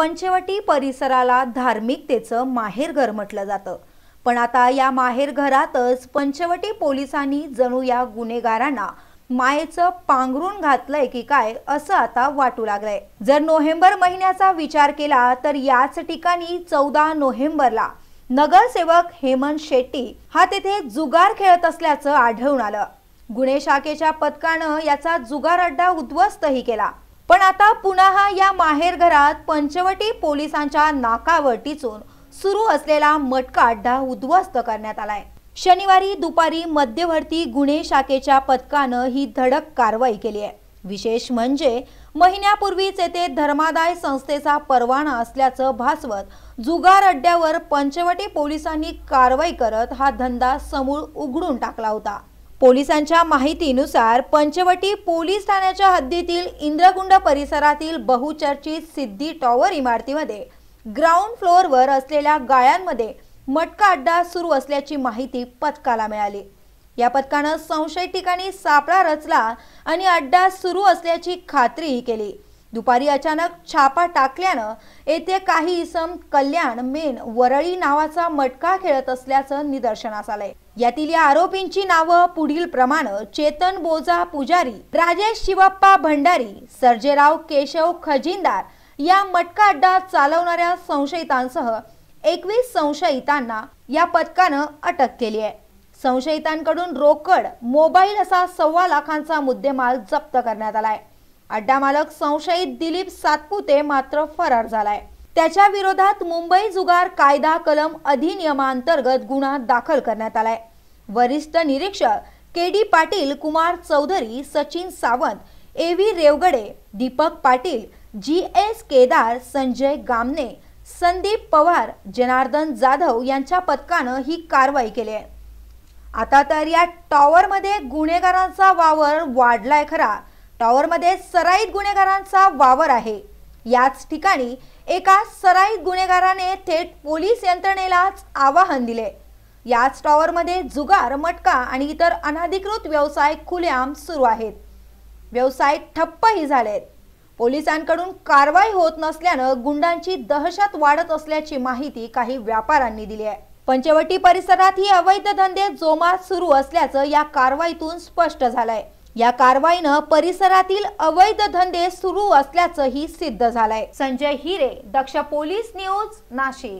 पंचवटी परिसराला धार्मिकतेचं माहेरघर म्हटलं जातं पण आता या माहेरघरातच पंचवटी पोलिसांनी जणू या गुन्हेगारांना मायेचं पांघरून घातलंय की काय असं आता वाटू लागलंय जर नोव्हेंबर महिन्याचा विचार केला तर याच ठिकाणी चौदा नोव्हेंबरला नगरसेवक हेमंत शेट्टी हा तेथे जुगार खेळत असल्याचं आढळून आलं गुन्हे शाखेच्या पथकानं याचा जुगार अड्डा उद्ध्वस्तही केला पण आता पुन्हा या माहेर घरात पंचवटी पोलिसांच्या नाकावर टिचून सुरू असलेला मटका अड्डा उद्ध्वस्त करण्यात आलाय शनिवारी दुपारी मध्यवर्ती गुन्हे शाखेच्या पथकानं ही धडक कारवाई केली आहे विशेष म्हणजे महिन्यापूर्वीच येथे धर्मादाय संस्थेचा परवाना असल्याचं भासवत जुगार अड्ड्यावर पंचवटी पोलिसांनी कारवाई करत हा धंदा समूळ उघडून टाकला होता पोलिसांच्या माहितीनुसार पंचवटी पोलीस ठाण्याच्या हद्दीतील इंद्रगुंड परिसरातील बहुचर्चित सिद्धी टॉवर इमारतीमध्ये ग्राउंड फ्लोअरवर असलेल्या गाळ्यांमध्ये मटका अड्डा सुरू असल्याची माहिती पथकाला मिळाली या पथकानं संशयित ठिकाणी सापळा रचला आणि अड्डा सुरू असल्याची खात्रीही केली दुपारी अचानक छापा टाकल्यानं येथे काही इसम कल्याण मेन वरळी नावाचा मटका खेळत असल्याचं निदर्शनास आलंय यातील या आरोपींची नावं पुढील प्रमाण चेतन बोजा पुजारी राजेश शिवप्पा भंडारी सर्जेराव केशव खजिनदार या मटका अड्डा चालवणाऱ्या संशयितांसह एकवीस संशयितांना या पथकानं अटक केली आहे संशयितांकडून रोकड मोबाईल असा सव्वा लाखांचा मुद्देमाल जप्त करण्यात आलाय अड्डा मालक संशयित दिलीप सातपुते मात्र फरार झालाय त्याच्या विरोधात मुंबई जुगार कायदा कलम अधिनियमांतर्गत गुन्हा दाखल करण्यात आलाय वरिष्ठ निरीक्षक K D Patil Kumar Chaudhari Sachin Sawant A V Revgade Deepak Patil G S Kedar Sanjay Gamne Sandeep Pawar Janardan Jadhav यांच्या पथकानं ही कारवाई केली आहे आता तर या टॉवरमध्ये गुन्हेगारांचा वावर वाढलाय खरा टॉवरमध्ये सराईत गुन्हेगारांचा वावर आहे याच ठिकाणी एका सराईत गुन्हेगाराने थेट पोलीस यंत्रणेलाच आवाहन दिले याच टॉवरमध्ये जुगार मटका आणि इतर अनाधिकृत व्यवसाय खुलेआम सुरू आहेत व्यवसाय ठप्पही झालेत पोलिसांकडून कारवाई होत नसल्यानं गुंडांची दहशत वाढत असल्याची माहिती काही व्यापाऱ्यांनी दिली आहे पंचवटी परिसरात ही अवैध धंदे जोमात सुरू असल्याचं या कारवाईतून स्पष्ट झालंय या कारवाईनं परिसरातील अवैध धंदे सुरू असल्याचंही सिद्ध झालंय संजय हिरे दक्ष पोलीस न्यूज नाशिक